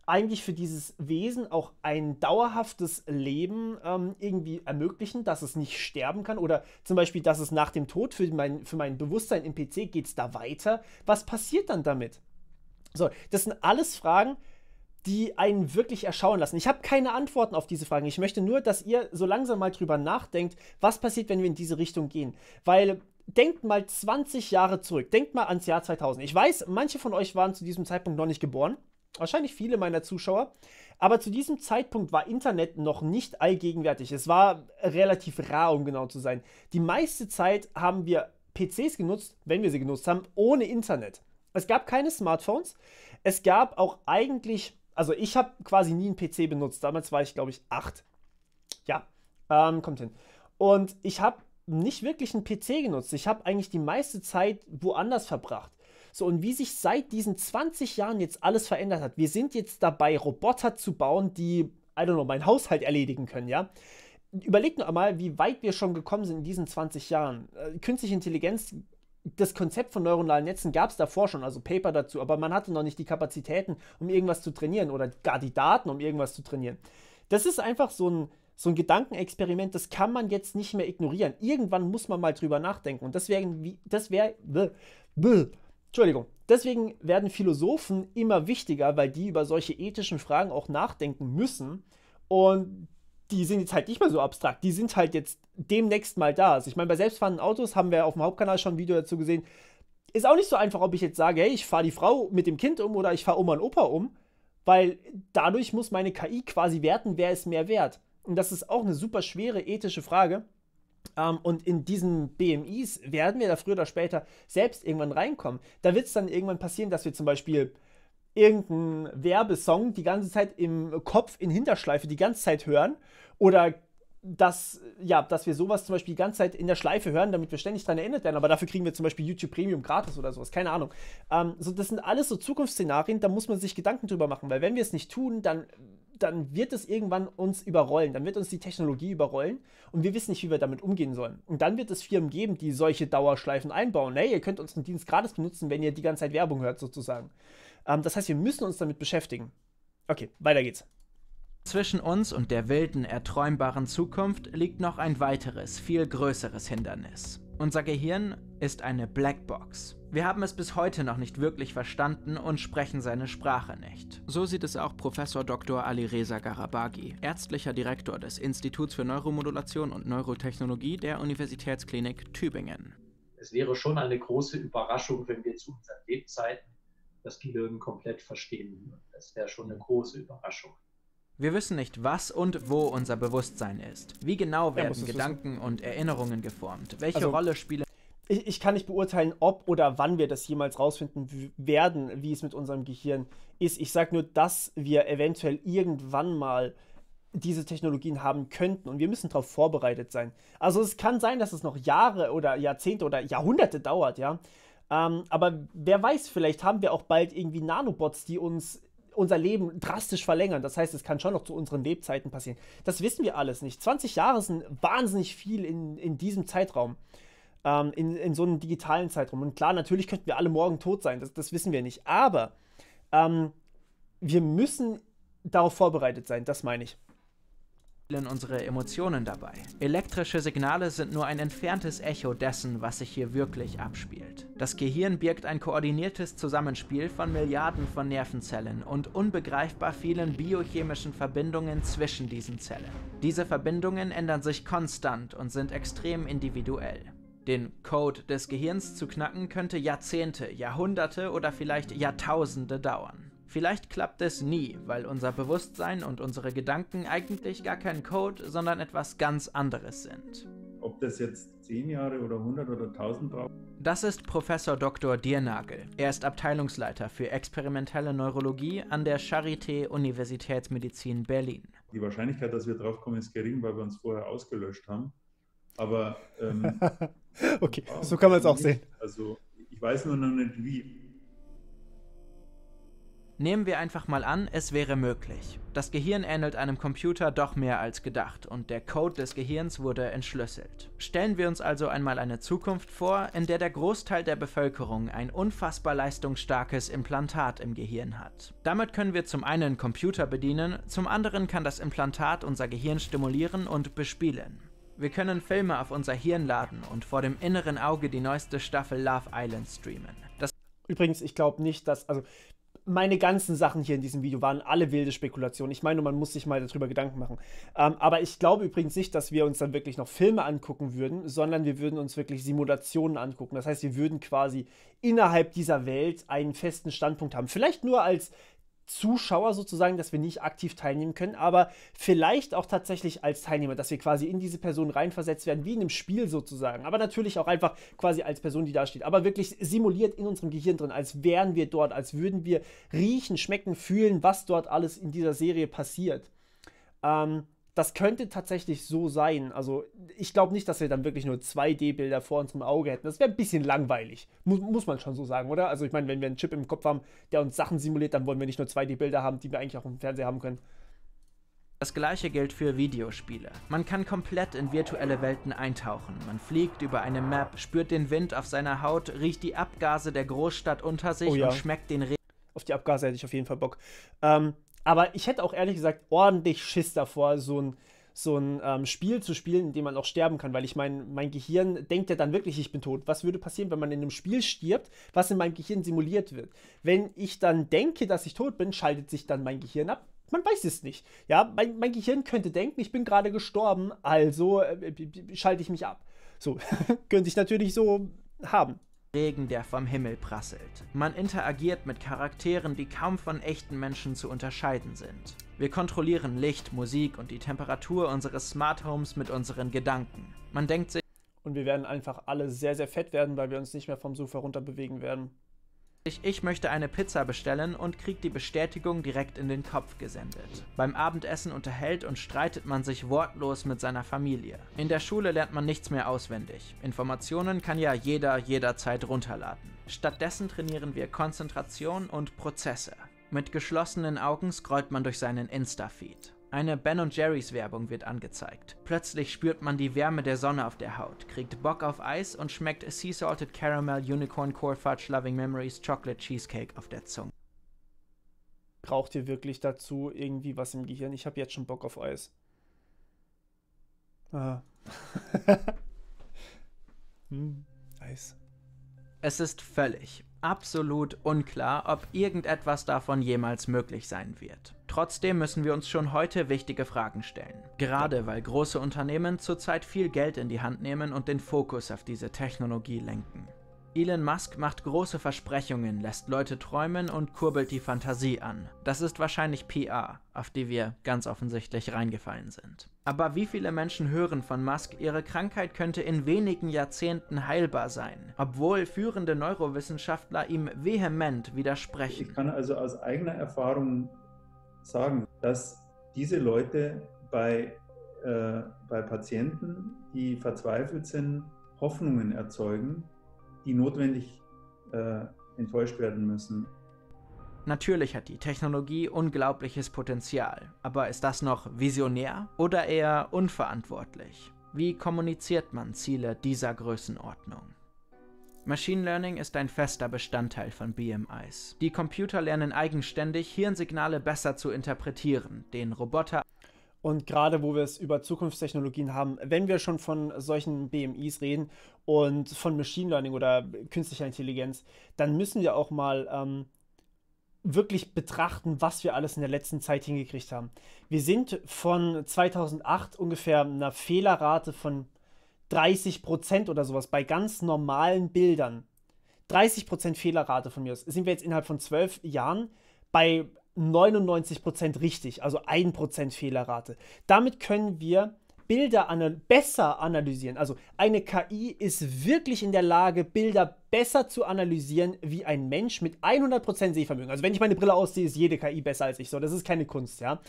eigentlich für dieses Wesen auch ein dauerhaftes Leben ähm, irgendwie ermöglichen, dass es nicht sterben kann oder zum Beispiel, dass es nach dem Tod für mein, für mein Bewusstsein im PC geht es da weiter. Was passiert dann damit? So, das sind alles Fragen, die einen wirklich erschauen lassen. Ich habe keine Antworten auf diese Fragen. Ich möchte nur, dass ihr so langsam mal drüber nachdenkt, was passiert, wenn wir in diese Richtung gehen. Weil denkt mal 20 Jahre zurück, denkt mal ans Jahr 2000. Ich weiß, manche von euch waren zu diesem Zeitpunkt noch nicht geboren, wahrscheinlich viele meiner Zuschauer, aber zu diesem Zeitpunkt war Internet noch nicht allgegenwärtig. Es war relativ rar, um genau zu sein. Die meiste Zeit haben wir PCs genutzt, wenn wir sie genutzt haben, ohne Internet. Es gab keine Smartphones. Es gab auch eigentlich also ich habe quasi nie einen PC benutzt. Damals war ich, glaube ich, acht. Ja, ähm, kommt hin. Und ich habe nicht wirklich einen PC genutzt. Ich habe eigentlich die meiste Zeit woanders verbracht. So, und wie sich seit diesen 20 Jahren jetzt alles verändert hat. Wir sind jetzt dabei, Roboter zu bauen, die, I don't know, meinen Haushalt erledigen können, ja. Überlegt nur einmal, wie weit wir schon gekommen sind in diesen 20 Jahren. Äh, künstliche Intelligenz das Konzept von neuronalen Netzen gab es davor schon, also Paper dazu, aber man hatte noch nicht die Kapazitäten, um irgendwas zu trainieren oder gar die Daten, um irgendwas zu trainieren. Das ist einfach so ein, so ein Gedankenexperiment, das kann man jetzt nicht mehr ignorieren. Irgendwann muss man mal drüber nachdenken. Und deswegen, das wäre, Entschuldigung, deswegen werden Philosophen immer wichtiger, weil die über solche ethischen Fragen auch nachdenken müssen. Und die sind jetzt halt nicht mehr so abstrakt. Die sind halt jetzt demnächst mal da. Also ich meine, bei selbstfahrenden Autos haben wir auf dem Hauptkanal schon ein Video dazu gesehen. Ist auch nicht so einfach, ob ich jetzt sage, hey, ich fahre die Frau mit dem Kind um oder ich fahre Oma und Opa um, weil dadurch muss meine KI quasi werten, wer ist mehr wert. Und das ist auch eine super schwere ethische Frage. Um, ähm, und in diesen BMIs werden wir da früher oder später selbst irgendwann reinkommen. Da wird es dann irgendwann passieren, dass wir zum Beispiel irgendeinen Werbesong die ganze Zeit im Kopf in Hinterschleife die ganze Zeit hören oder dass, ja, dass wir sowas zum Beispiel die ganze Zeit in der Schleife hören, damit wir ständig daran erinnert werden. Aber dafür kriegen wir zum Beispiel YouTube Premium gratis oder sowas. Keine Ahnung. Ähm, so, das sind alles so Zukunftsszenarien, da muss man sich Gedanken drüber machen, weil wenn wir es nicht tun, dann, dann wird es irgendwann uns überrollen. Dann wird uns die Technologie überrollen und wir wissen nicht, wie wir damit umgehen sollen. Und dann wird es Firmen geben, die solche Dauerschleifen einbauen. Hey, ihr könnt unseren Dienst gratis benutzen, wenn ihr die ganze Zeit Werbung hört, sozusagen. Ähm, das heißt, wir müssen uns damit beschäftigen. Okay, weiter geht's. Zwischen uns und der wilden, erträumbaren Zukunft liegt noch ein weiteres, viel größeres Hindernis. Unser Gehirn ist eine Blackbox. Wir haben es bis heute noch nicht wirklich verstanden und sprechen seine Sprache nicht. So sieht es auch Professor Dr. Ali Reza Garabagi, ärztlicher Direktor des Instituts für Neuromodulation und Neurotechnologie der Universitätsklinik Tübingen. Es wäre schon eine große Überraschung, wenn wir zu unseren Lebzeiten dass die Löwen komplett verstehen Das wäre schon eine große Überraschung. Wir wissen nicht, was und wo unser Bewusstsein ist. Wie genau werden ja, Gedanken wissen. und Erinnerungen geformt? Welche also, Rolle spielen? Ich, ich, kann nicht beurteilen, ob oder wann wir das jemals rausfinden werden, wie es mit unserem Gehirn ist. Ich sage nur, dass wir eventuell irgendwann mal diese Technologien haben könnten und wir müssen darauf vorbereitet sein. Also es kann sein, dass es noch Jahre oder Jahrzehnte oder Jahrhunderte dauert, ja. Ähm, aber wer weiß, vielleicht haben wir auch bald irgendwie Nanobots, die uns unser Leben drastisch verlängern. Das heißt, es kann schon noch zu unseren Lebzeiten passieren. Das wissen wir alles nicht. 20 Jahre sind wahnsinnig viel in, in diesem Zeitraum. Ähm, in, in so einem digitalen Zeitraum. Und klar, natürlich könnten wir alle morgen tot sein, das, das wissen wir nicht. Aber ähm, wir müssen darauf vorbereitet sein, das meine ich unsere Emotionen dabei. Elektrische Signale sind nur ein entferntes Echo dessen, was sich hier wirklich abspielt. Das Gehirn birgt ein koordiniertes Zusammenspiel von Milliarden von Nervenzellen und unbegreifbar vielen biochemischen Verbindungen zwischen diesen Zellen. Diese Verbindungen ändern sich konstant und sind extrem individuell. Den Code des Gehirns zu knacken könnte Jahrzehnte, Jahrhunderte oder vielleicht Jahrtausende dauern. Vielleicht klappt es nie, weil unser Bewusstsein und unsere Gedanken eigentlich gar kein Code, sondern etwas ganz anderes sind. Ob das jetzt 10 Jahre oder 100 oder 1000 braucht? Das ist Professor Dr. Diernagel. Er ist Abteilungsleiter für experimentelle Neurologie an der Charité Universitätsmedizin Berlin. Die Wahrscheinlichkeit, dass wir draufkommen, ist gering, weil wir uns vorher ausgelöscht haben. Aber. Ähm, *laughs* okay, so kann man es auch sehen. Also, ich weiß nur noch nicht wie. Nehmen wir einfach mal an, es wäre möglich. Das Gehirn ähnelt einem Computer doch mehr als gedacht und der Code des Gehirns wurde entschlüsselt. Stellen wir uns also einmal eine Zukunft vor, in der der Großteil der Bevölkerung ein unfassbar leistungsstarkes Implantat im Gehirn hat. Damit können wir zum einen Computer bedienen, zum anderen kann das Implantat unser Gehirn stimulieren und bespielen. Wir können Filme auf unser Hirn laden und vor dem inneren Auge die neueste Staffel Love Island streamen. Das Übrigens, ich glaube nicht, dass, also meine ganzen Sachen hier in diesem Video waren alle wilde Spekulationen. Ich meine, man muss sich mal darüber Gedanken machen. Ähm, aber ich glaube übrigens nicht, dass wir uns dann wirklich noch Filme angucken würden, sondern wir würden uns wirklich Simulationen angucken. Das heißt, wir würden quasi innerhalb dieser Welt einen festen Standpunkt haben. Vielleicht nur als Zuschauer sozusagen, dass wir nicht aktiv teilnehmen können, aber vielleicht auch tatsächlich als Teilnehmer, dass wir quasi in diese Person reinversetzt werden, wie in einem Spiel sozusagen, aber natürlich auch einfach quasi als Person, die da steht, aber wirklich simuliert in unserem Gehirn drin, als wären wir dort, als würden wir riechen, schmecken, fühlen, was dort alles in dieser Serie passiert. Ähm, das könnte tatsächlich so sein. Also ich glaube nicht, dass wir dann wirklich nur 2D-Bilder vor unserem Auge hätten. Das wäre ein bisschen langweilig, muss, muss man schon so sagen, oder? Also ich meine, wenn wir einen Chip im Kopf haben, der uns Sachen simuliert, dann wollen wir nicht nur 2D-Bilder haben, die wir eigentlich auch im Fernseher haben können. Das gleiche gilt für Videospiele. Man kann komplett in virtuelle Welten eintauchen. Man fliegt über eine Map, spürt den Wind auf seiner Haut, riecht die Abgase der Großstadt unter sich oh ja. und schmeckt den Regen. Auf die Abgase hätte ich auf jeden Fall Bock. Ähm, aber ich hätte auch ehrlich gesagt ordentlich Schiss davor, so ein, so ein ähm, Spiel zu spielen, in dem man auch sterben kann, weil ich mein, mein Gehirn denkt ja dann wirklich, ich bin tot. Was würde passieren, wenn man in einem Spiel stirbt, was in meinem Gehirn simuliert wird? Wenn ich dann denke, dass ich tot bin, schaltet sich dann mein Gehirn ab? Man weiß es nicht. Ja, mein, mein Gehirn könnte denken, ich bin gerade gestorben, also äh, schalte ich mich ab. So, *laughs* könnte ich natürlich so haben. Regen, der vom Himmel prasselt. Man interagiert mit Charakteren, die kaum von echten Menschen zu unterscheiden sind. Wir kontrollieren Licht, Musik und die Temperatur unseres Smart Homes mit unseren Gedanken. Man denkt sich, und wir werden einfach alle sehr, sehr fett werden, weil wir uns nicht mehr vom Sofa runter bewegen werden. Ich möchte eine Pizza bestellen und kriegt die Bestätigung direkt in den Kopf gesendet. Beim Abendessen unterhält und streitet man sich wortlos mit seiner Familie. In der Schule lernt man nichts mehr auswendig. Informationen kann ja jeder jederzeit runterladen. Stattdessen trainieren wir Konzentration und Prozesse. Mit geschlossenen Augen scrollt man durch seinen Insta-Feed. Eine Ben Jerry's Werbung wird angezeigt. Plötzlich spürt man die Wärme der Sonne auf der Haut, kriegt Bock auf Eis und schmeckt Sea Salted Caramel Unicorn Core Fudge Loving Memories Chocolate Cheesecake auf der Zunge. Braucht ihr wirklich dazu irgendwie was im Gehirn? Ich habe jetzt schon Bock auf Eis. Ah. *laughs* hm, Eis. Es ist völlig absolut unklar, ob irgendetwas davon jemals möglich sein wird. Trotzdem müssen wir uns schon heute wichtige Fragen stellen. Gerade weil große Unternehmen zurzeit viel Geld in die Hand nehmen und den Fokus auf diese Technologie lenken. Elon Musk macht große Versprechungen, lässt Leute träumen und kurbelt die Fantasie an. Das ist wahrscheinlich PR, auf die wir ganz offensichtlich reingefallen sind. Aber wie viele Menschen hören von Musk, ihre Krankheit könnte in wenigen Jahrzehnten heilbar sein, obwohl führende Neurowissenschaftler ihm vehement widersprechen? Ich kann also aus eigener Erfahrung sagen, dass diese Leute bei, äh, bei Patienten, die verzweifelt sind, Hoffnungen erzeugen, die notwendig äh, enttäuscht werden müssen. Natürlich hat die Technologie unglaubliches Potenzial, aber ist das noch visionär oder eher unverantwortlich? Wie kommuniziert man Ziele dieser Größenordnung? Machine Learning ist ein fester Bestandteil von BMIs. Die Computer lernen eigenständig, Hirnsignale besser zu interpretieren, den Roboter und gerade wo wir es über Zukunftstechnologien haben, wenn wir schon von solchen BMIs reden und von Machine Learning oder künstlicher Intelligenz, dann müssen wir auch mal ähm, wirklich betrachten, was wir alles in der letzten Zeit hingekriegt haben. Wir sind von 2008 ungefähr einer Fehlerrate von 30 Prozent oder sowas bei ganz normalen Bildern. 30 Prozent Fehlerrate von mir aus. Sind wir jetzt innerhalb von zwölf Jahren bei 99% richtig, also 1% Fehlerrate. Damit können wir Bilder anal besser analysieren. Also eine KI ist wirklich in der Lage, Bilder besser zu analysieren wie ein Mensch mit 100% Sehvermögen. Also wenn ich meine Brille ausziehe, ist jede KI besser als ich. So, das ist keine Kunst, ja.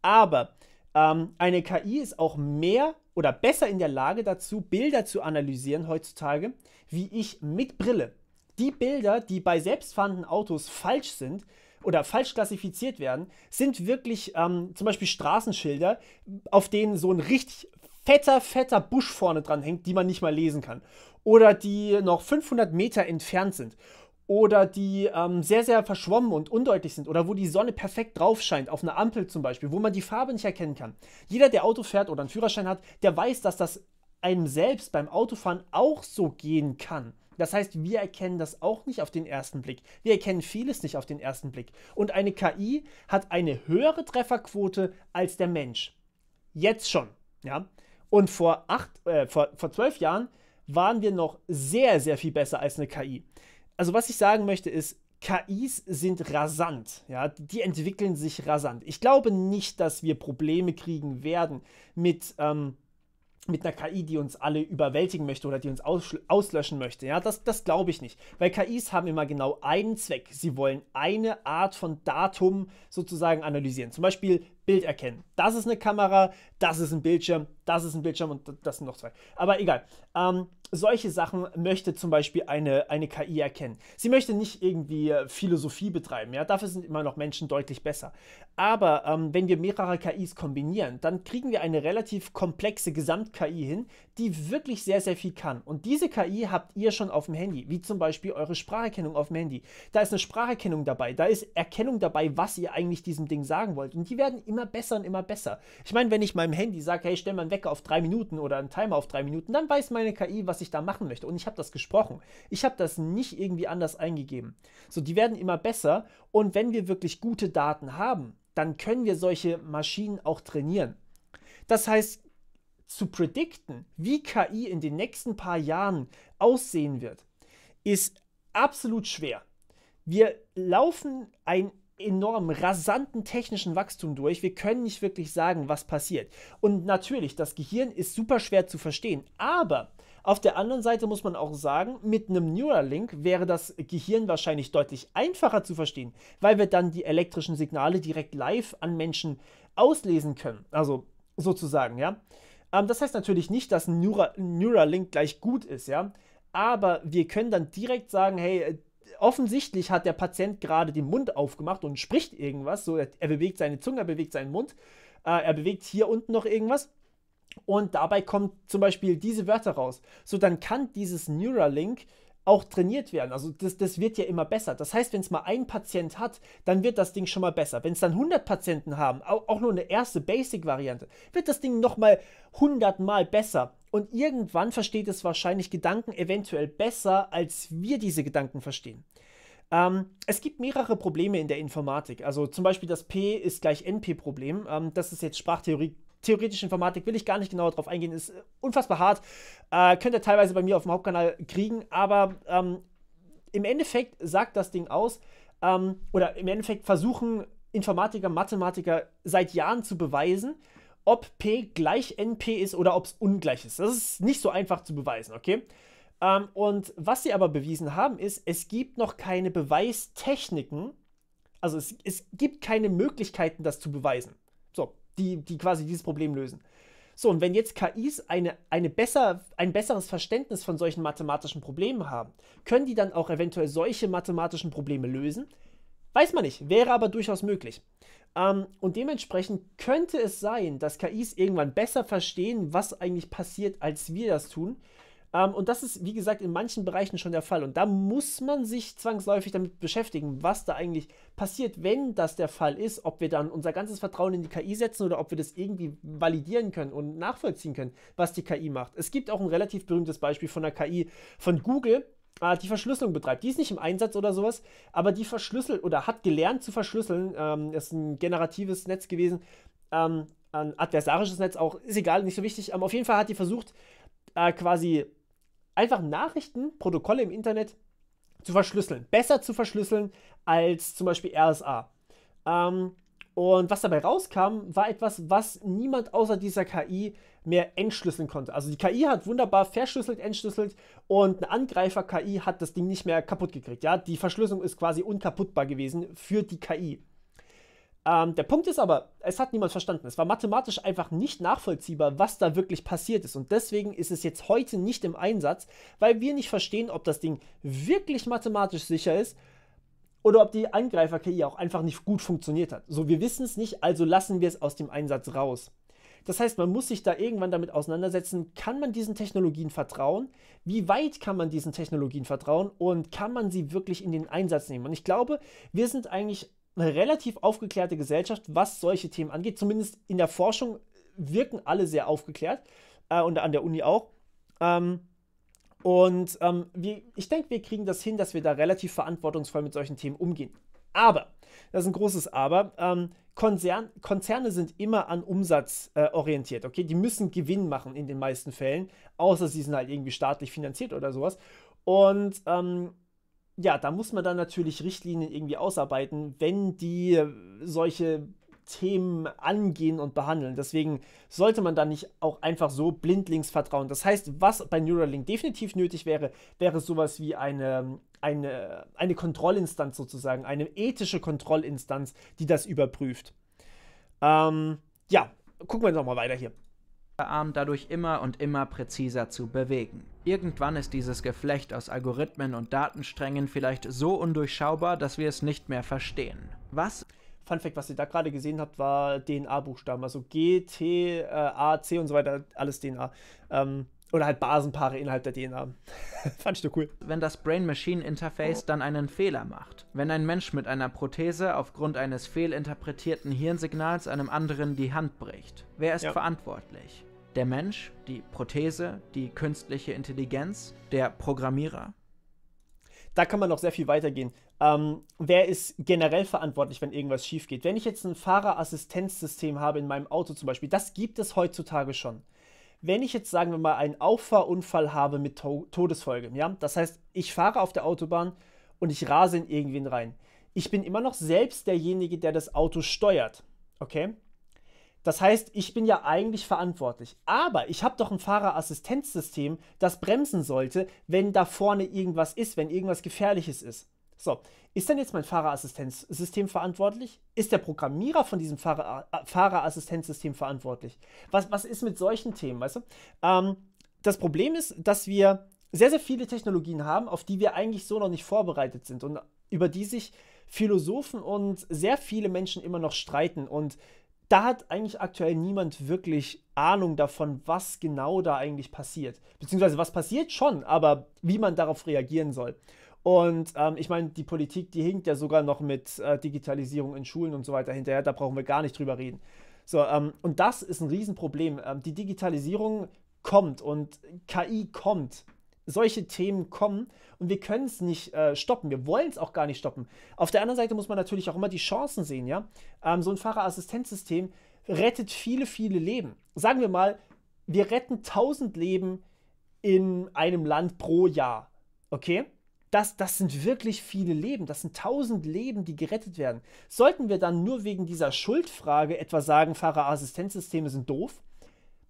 Aber ähm, eine KI ist auch mehr oder besser in der Lage dazu, Bilder zu analysieren heutzutage, wie ich mit Brille. Die Bilder, die bei selbstfahrenden Autos falsch sind, oder falsch klassifiziert werden, sind wirklich ähm, zum Beispiel Straßenschilder, auf denen so ein richtig fetter, fetter Busch vorne dran hängt, die man nicht mal lesen kann. Oder die noch 500 Meter entfernt sind. Oder die ähm, sehr, sehr verschwommen und undeutlich sind. Oder wo die Sonne perfekt drauf scheint, auf einer Ampel zum Beispiel, wo man die Farbe nicht erkennen kann. Jeder, der Auto fährt oder einen Führerschein hat, der weiß, dass das einem selbst beim Autofahren auch so gehen kann. Das heißt, wir erkennen das auch nicht auf den ersten Blick. Wir erkennen vieles nicht auf den ersten Blick. Und eine KI hat eine höhere Trefferquote als der Mensch. Jetzt schon. Ja? Und vor, acht, äh, vor, vor zwölf Jahren waren wir noch sehr, sehr viel besser als eine KI. Also was ich sagen möchte ist, KIs sind rasant, ja, die entwickeln sich rasant. Ich glaube nicht, dass wir Probleme kriegen werden mit ähm, mit einer KI, die uns alle überwältigen möchte oder die uns auslöschen möchte. Ja, das, das glaube ich nicht. Weil KIs haben immer genau einen Zweck. Sie wollen eine Art von Datum sozusagen analysieren. Zum Beispiel Bild erkennen. Das ist eine Kamera, das ist ein Bildschirm, das ist ein Bildschirm und das sind noch zwei. Aber egal. Ähm, solche Sachen möchte zum Beispiel eine, eine KI erkennen. Sie möchte nicht irgendwie äh, Philosophie betreiben, ja, dafür sind immer noch Menschen deutlich besser. Aber ähm, wenn wir mehrere KIs kombinieren, dann kriegen wir eine relativ komplexe Gesamt-KI hin, die wirklich sehr, sehr viel kann. Und diese KI habt ihr schon auf dem Handy, wie zum Beispiel eure Spracherkennung auf dem Handy. Da ist eine Spracherkennung dabei, da ist Erkennung dabei, was ihr eigentlich diesem Ding sagen wollt. Und die werden immer besser und immer besser. Ich meine, wenn ich meinem Handy sage, hey, stell mal einen Ecke auf drei Minuten oder einen Timer auf drei Minuten, dann weiß meine KI, was ich da machen möchte. Und ich habe das gesprochen. Ich habe das nicht irgendwie anders eingegeben. So, die werden immer besser. Und wenn wir wirklich gute Daten haben, dann können wir solche Maschinen auch trainieren. Das heißt, zu predikten, wie KI in den nächsten paar Jahren aussehen wird, ist absolut schwer. Wir laufen ein enorm rasanten technischen Wachstum durch. Wir können nicht wirklich sagen, was passiert. Und natürlich, das Gehirn ist super schwer zu verstehen. Aber auf der anderen Seite muss man auch sagen, mit einem Neuralink wäre das Gehirn wahrscheinlich deutlich einfacher zu verstehen, weil wir dann die elektrischen Signale direkt live an Menschen auslesen können. Also sozusagen, ja. Ähm, das heißt natürlich nicht, dass ein Neuralink gleich gut ist, ja. Aber wir können dann direkt sagen, hey, offensichtlich hat der Patient gerade den Mund aufgemacht und spricht irgendwas. So, er, er bewegt seine Zunge, er bewegt seinen Mund, äh, er bewegt hier unten noch irgendwas. Und dabei kommen zum Beispiel diese Wörter raus. So, dann kann dieses Neuralink auch trainiert werden. Also das, das wird ja immer besser. Das heißt, wenn es mal ein Patient hat, dann wird das Ding schon mal besser. Wenn es dann 100 Patienten haben, auch, auch nur eine erste Basic-Variante, wird das Ding nochmal 100 Mal besser. Und irgendwann versteht es wahrscheinlich Gedanken eventuell besser, als wir diese Gedanken verstehen. Ähm, es gibt mehrere Probleme in der Informatik. Also zum Beispiel das P ist gleich NP-Problem. Ähm, das ist jetzt Sprachtheorie. Theoretische Informatik will ich gar nicht genauer drauf eingehen, ist äh, unfassbar hart. Äh, könnt ihr teilweise bei mir auf dem Hauptkanal kriegen, aber ähm, im Endeffekt sagt das Ding aus, ähm, oder im Endeffekt versuchen Informatiker, Mathematiker seit Jahren zu beweisen, ob P gleich NP ist oder ob es ungleich ist. Das ist nicht so einfach zu beweisen, okay? Ähm, und was sie aber bewiesen haben, ist, es gibt noch keine Beweistechniken, also es, es gibt keine Möglichkeiten, das zu beweisen. So, die, die quasi dieses Problem lösen. So, und wenn jetzt KIs eine, eine besser, ein besseres Verständnis von solchen mathematischen Problemen haben, können die dann auch eventuell solche mathematischen Probleme lösen? Weiß man nicht, wäre aber durchaus möglich. Ähm, und dementsprechend könnte es sein, dass KIs irgendwann besser verstehen, was eigentlich passiert, als wir das tun. Ähm, und das ist, wie gesagt, in manchen Bereichen schon der Fall. Und da muss man sich zwangsläufig damit beschäftigen, was da eigentlich passiert, wenn das der Fall ist, ob wir dann unser ganzes Vertrauen in die KI setzen oder ob wir das irgendwie validieren können und nachvollziehen können, was die KI macht. Es gibt auch ein relativ berühmtes Beispiel von der KI von Google, äh, die Verschlüsselung betreibt. Die ist nicht im Einsatz oder sowas, aber die verschlüsselt oder hat gelernt zu verschlüsseln. Ähm, ist ein generatives Netz gewesen, ähm, ein adversarisches Netz auch, ist egal, nicht so wichtig. Ähm, auf jeden Fall hat die versucht, äh, quasi einfach Nachrichten, Protokolle im Internet zu verschlüsseln. Besser zu verschlüsseln als zum Beispiel RSA. Ähm, und was dabei rauskam, war etwas, was niemand außer dieser KI mehr entschlüsseln konnte. Also die KI hat wunderbar verschlüsselt, entschlüsselt und eine Angreifer-KI hat das Ding nicht mehr kaputt gekriegt. Ja, die Verschlüsselung ist quasi unkaputtbar gewesen für die KI. Ähm, der Punkt ist aber, es hat niemand verstanden. Es war mathematisch einfach nicht nachvollziehbar, was da wirklich passiert ist. Und deswegen ist es jetzt heute nicht im Einsatz, weil wir nicht verstehen, ob das Ding wirklich mathematisch sicher ist oder ob die Angreifer-KI auch einfach nicht gut funktioniert hat. So, wir wissen es nicht, also lassen wir es aus dem Einsatz raus. Das heißt, man muss sich da irgendwann damit auseinandersetzen, kann man diesen Technologien vertrauen? Wie weit kann man diesen Technologien vertrauen und kann man sie wirklich in den Einsatz nehmen? Und ich glaube, wir sind eigentlich eine relativ aufgeklärte Gesellschaft, was solche Themen angeht. Zumindest in der Forschung wirken alle sehr aufgeklärt äh, und an der Uni auch. Ähm, und ähm, wir, ich denke, wir kriegen das hin, dass wir da relativ verantwortungsvoll mit solchen Themen umgehen. Aber, das ist ein großes Aber, ähm, Konzern, Konzerne sind immer an Umsatz äh, orientiert, okay? Die müssen Gewinn machen in den meisten Fällen, außer sie sind halt irgendwie staatlich finanziert oder sowas. Und ähm, ja, da muss man dann natürlich Richtlinien irgendwie ausarbeiten, wenn die solche Themen angehen und behandeln. Deswegen sollte man da nicht auch einfach so blindlings vertrauen. Das heißt, was bei Neuralink definitiv nötig wäre, wäre sowas wie eine, eine, eine Kontrollinstanz sozusagen, eine ethische Kontrollinstanz, die das überprüft. Ähm, ja, gucken wir nochmal weiter hier. Arm dadurch immer und immer präziser zu bewegen. Irgendwann ist dieses Geflecht aus Algorithmen und Datensträngen vielleicht so undurchschaubar, dass wir es nicht mehr verstehen. Was Fun Fact, was ihr da gerade gesehen habt, war DNA-Buchstaben. Also G, T, äh, A, C und so weiter, alles DNA. Ähm, oder halt Basenpaare innerhalb der DNA. *laughs* Fand ich doch cool. Wenn das Brain-Machine-Interface dann einen Fehler macht. Wenn ein Mensch mit einer Prothese aufgrund eines fehlinterpretierten Hirnsignals einem anderen die Hand bricht. Wer ist ja. verantwortlich? Der Mensch, die Prothese, die künstliche Intelligenz, der Programmierer? da kann man noch sehr viel weitergehen. Ähm, wer ist generell verantwortlich, wenn irgendwas schief geht? Wenn ich jetzt ein Fahrerassistenzsystem habe in meinem Auto zum Beispiel, das gibt es heutzutage schon. Wenn ich jetzt, sagen wir mal, einen Auffahrunfall habe mit to Todesfolge, ja, das heißt, ich fahre auf der Autobahn und ich rase in irgendwen rein. Ich bin immer noch selbst derjenige, der das Auto steuert. Okay? Das heißt, ich bin ja eigentlich verantwortlich. Aber ich habe doch ein Fahrerassistenzsystem, das bremsen sollte, wenn da vorne irgendwas ist, wenn irgendwas Gefährliches ist. So, ist dann jetzt mein Fahrerassistenzsystem verantwortlich? Ist der Programmierer von diesem Fahrer, äh, Fahrerassistenzsystem verantwortlich? Was, was ist mit solchen Themen, weißt du? Ähm, das Problem ist, dass wir sehr, sehr viele Technologien haben, auf die wir eigentlich so noch nicht vorbereitet sind und über die sich Philosophen und sehr viele Menschen immer noch streiten. Und da hat eigentlich aktuell niemand wirklich Ahnung davon, was genau da eigentlich passiert. Beziehungsweise was passiert schon, aber wie man darauf reagieren soll. Und ähm, ich meine, die Politik, die hinkt ja sogar noch mit äh, Digitalisierung in Schulen und so weiter hinterher, da brauchen wir gar nicht drüber reden. So, ähm, und das ist ein Riesenproblem. Ähm, die Digitalisierung kommt und KI kommt solche Themen kommen und wir können es nicht äh, stoppen. Wir wollen es auch gar nicht stoppen. Auf der anderen Seite muss man natürlich auch immer die Chancen sehen, ja. Ähm, so ein Fahrerassistenzsystem rettet viele, viele Leben. Sagen wir mal, wir retten 1000 Leben in einem Land pro Jahr. Okay? Das, das sind wirklich viele Leben. Das sind 1000 Leben, die gerettet werden. Sollten wir dann nur wegen dieser Schuldfrage etwa sagen, Fahrerassistenzsysteme sind doof?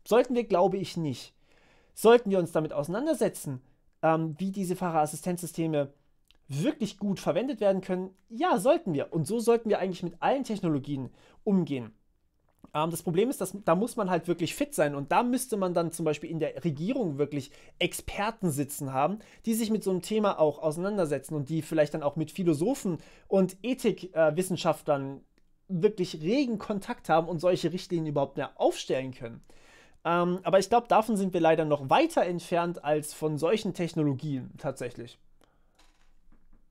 Sollten wir, glaube ich, nicht sollten wir uns damit auseinandersetzen ähm, wie diese Fahrerassistenzsysteme wirklich gut verwendet werden können? Ja, sollten wir. Und so sollten wir eigentlich mit allen Technologien umgehen. Ähm, das Problem ist, dass da muss man halt wirklich fit sein und da müsste man dann zum Beispiel in der Regierung wirklich Experten sitzen haben, die sich mit so einem Thema auch auseinandersetzen und die vielleicht dann auch mit Philosophen und Ethikwissenschaftlern äh, wirklich regen Kontakt haben und solche Richtlinien überhaupt mehr aufstellen können. Ähm, aber ich glaube, davon sind wir leider noch weiter entfernt als von solchen Technologien tatsächlich.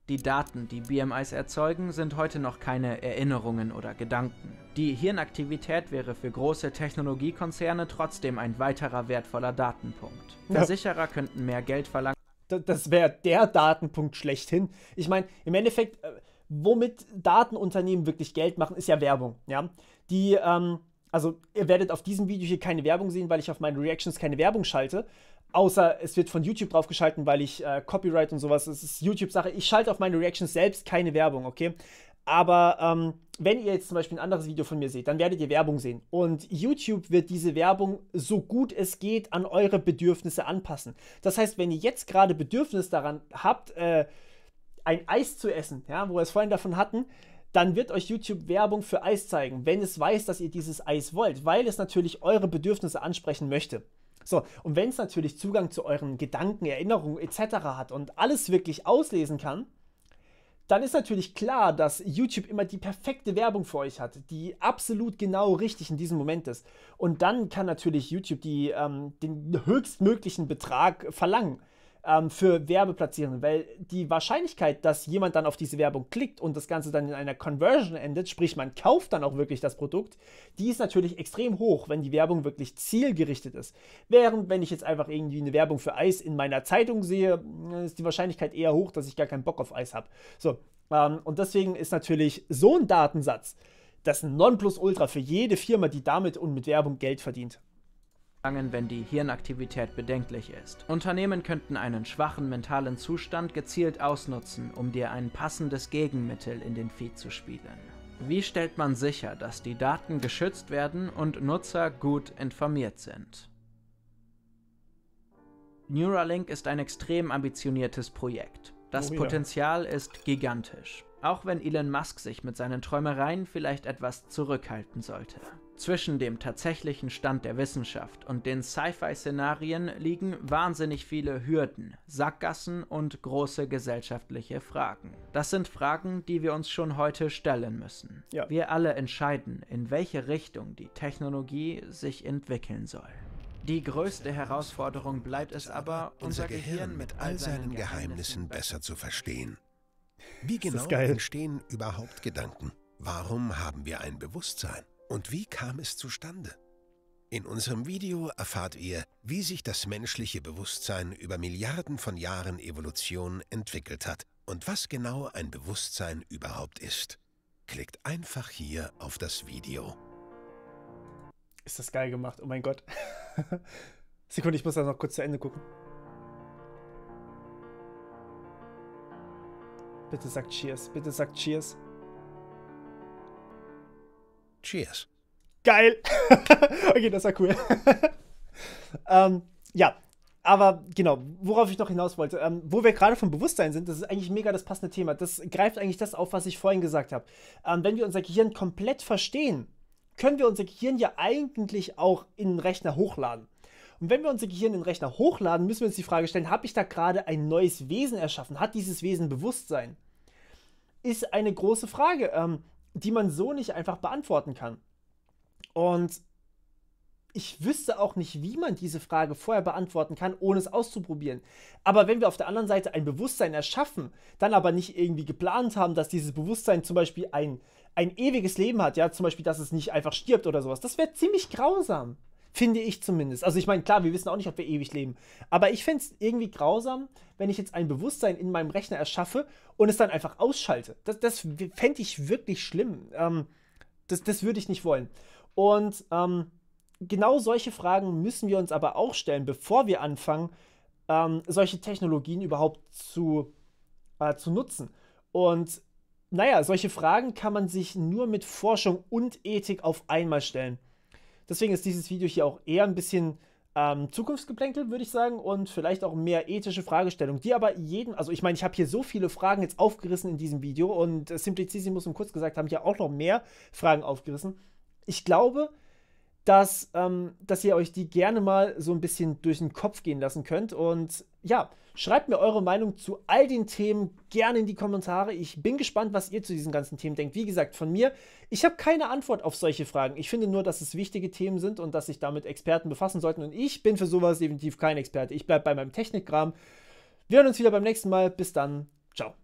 Die Daten, die BMIs erzeugen, sind heute noch keine Erinnerungen oder Gedanken. Die Hirnaktivität wäre für große Technologiekonzerne trotzdem ein weiterer wertvoller Datenpunkt. Versicherer ja. könnten mehr Geld verlangen. Das wäre der Datenpunkt schlechthin. Ich meine, im Endeffekt, äh, womit Datenunternehmen wirklich Geld machen, ist ja Werbung. Ja? Die, ähm, also ihr werdet auf diesem Video hier keine Werbung sehen, weil ich auf meine Reactions keine Werbung schalte. Außer es wird von YouTube draufgeschalten, weil ich äh, Copyright und sowas, es ist YouTube-Sache. Ich schalte auf meine Reactions selbst keine Werbung, okay? Aber ähm, wenn ihr jetzt zum Beispiel ein anderes Video von mir seht, dann werdet ihr Werbung sehen. Und YouTube wird diese Werbung so gut es geht an eure Bedürfnisse anpassen. Das heißt, wenn ihr jetzt gerade Bedürfnis daran habt, äh, ein Eis zu essen, ja, wo wir es vorhin davon hatten, dann wird euch YouTube Werbung für Eis zeigen, wenn es weiß, dass ihr dieses Eis wollt, weil es natürlich eure Bedürfnisse ansprechen möchte. So, und wenn es natürlich Zugang zu euren Gedanken, Erinnerungen etc. hat und alles wirklich auslesen kann, dann ist natürlich klar, dass YouTube immer die perfekte Werbung für euch hat, die absolut genau richtig in diesem Moment ist. Und dann kann natürlich YouTube die, ähm, den höchstmöglichen Betrag verlangen ähm, für Werbeplatzierungen, weil die Wahrscheinlichkeit, dass jemand dann auf diese Werbung klickt und das Ganze dann in einer Conversion endet, sprich man kauft dann auch wirklich das Produkt, die ist natürlich extrem hoch, wenn die Werbung wirklich zielgerichtet ist. Während wenn ich jetzt einfach irgendwie eine Werbung für Eis in meiner Zeitung sehe, äh, ist die Wahrscheinlichkeit eher hoch, dass ich gar keinen Bock auf Eis habe. So, ähm, und deswegen ist natürlich so ein Datensatz das Nonplusultra für jede Firma, die damit und mit Werbung Geld verdient anfangen, wenn die Hirnaktivität bedenklich ist. Unternehmen könnten einen schwachen mentalen Zustand gezielt ausnutzen, um dir ein passendes Gegenmittel in den Feed zu spielen. Wie stellt man sicher, dass die Daten geschützt werden und Nutzer gut informiert sind? Neuralink ist ein extrem ambitioniertes Projekt. Das oh ja. Potenzial ist gigantisch, auch wenn Elon Musk sich mit seinen Träumereien vielleicht etwas zurückhalten sollte. Zwischen dem tatsächlichen Stand der Wissenschaft und den Sci-Fi-Szenarien liegen wahnsinnig viele Hürden, Sackgassen und große gesellschaftliche Fragen. Das sind Fragen, die wir uns schon heute stellen müssen. Ja. Wir alle entscheiden, in welche Richtung die Technologie sich entwickeln soll. Die größte Herausforderung bleibt es aber, unser, unser Gehirn mit all seinen Geheimnissen besser zu verstehen. Wie genau entstehen überhaupt Gedanken? Warum haben wir ein Bewusstsein? Und wie kam es zustande? In unserem Video erfahrt ihr, wie sich das menschliche Bewusstsein über Milliarden von Jahren Evolution entwickelt hat und was genau ein Bewusstsein überhaupt ist. Klickt einfach hier auf das Video. Ist das geil gemacht, oh mein Gott. *laughs* Sekunde, ich muss das noch kurz zu Ende gucken. Bitte sagt Cheers, bitte sagt Cheers. Cheers. Geil. *laughs* okay, das war cool. *laughs* ähm, ja, aber genau, worauf ich noch hinaus wollte, ähm, wo wir gerade vom Bewusstsein sind, das ist eigentlich mega das passende Thema. Das greift eigentlich das auf, was ich vorhin gesagt habe. Ähm, wenn wir unser Gehirn komplett verstehen, können wir unser Gehirn ja eigentlich auch in den Rechner hochladen. Und wenn wir unser Gehirn in den Rechner hochladen, müssen wir uns die Frage stellen, habe ich da gerade ein neues Wesen erschaffen? Hat dieses Wesen Bewusstsein? Ist eine große Frage. Ähm, die man so nicht einfach beantworten kann. Und ich wüsste auch nicht, wie man diese Frage vorher beantworten kann, ohne es auszuprobieren. Aber wenn wir auf der anderen Seite ein Bewusstsein erschaffen, dann aber nicht irgendwie geplant haben, dass dieses Bewusstsein zum Beispiel ein, ein ewiges Leben hat, ja, zum Beispiel, dass es nicht einfach stirbt oder sowas, das wäre ziemlich grausam. Finde ich zumindest. Also ich meine, klar, wir wissen auch nicht, ob wir ewig leben. Aber ich fände es irgendwie grausam, wenn ich jetzt ein Bewusstsein in meinem Rechner erschaffe und es dann einfach ausschalte. Das, das fände ich wirklich schlimm. Ähm, das das würde ich nicht wollen. Und ähm, genau solche Fragen müssen wir uns aber auch stellen, bevor wir anfangen, ähm, solche Technologien überhaupt zu, äh, zu nutzen. Und naja, solche Fragen kann man sich nur mit Forschung und Ethik auf einmal stellen. Deswegen ist dieses Video hier auch eher ein bisschen ähm, Zukunftsgeplänkel, würde ich sagen, und vielleicht auch mehr ethische Fragestellungen, die aber jeden, also ich meine, ich habe hier so viele Fragen jetzt aufgerissen in diesem Video und äh, Simplicissimus und kurz gesagt haben hier auch noch mehr Fragen aufgerissen. Ich glaube, dass, ähm, dass ihr euch die gerne mal so ein bisschen durch den Kopf gehen lassen könnt. Und ja, schreibt mir eure Meinung zu all den Themen gerne in die Kommentare. Ich bin gespannt, was ihr zu diesen ganzen Themen denkt. Wie gesagt, von mir, ich habe keine Antwort auf solche Fragen. Ich finde nur, dass es wichtige Themen sind und dass sich damit Experten befassen sollten. Und ich bin für sowas definitiv kein Experte. Ich bleibe bei meinem Technikgram. Wir hören uns wieder beim nächsten Mal. Bis dann. Ciao.